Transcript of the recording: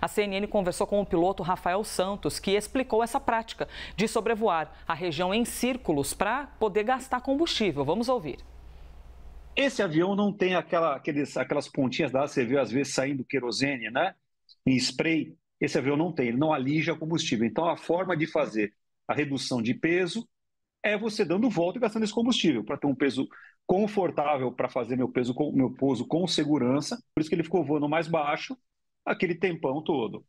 A CNN conversou com o piloto Rafael Santos, que explicou essa prática de sobrevoar a região em círculos para poder gastar combustível. Vamos ouvir. Esse avião não tem aquela, aqueles, aquelas pontinhas da você vê às vezes saindo querosene, né? Em spray. Esse avião não tem, ele não alija combustível. Então, a forma de fazer a redução de peso é você dando volta e gastando esse combustível para ter um peso confortável para fazer meu peso meu pouso com segurança. Por isso que ele ficou voando mais baixo aquele tempão todo.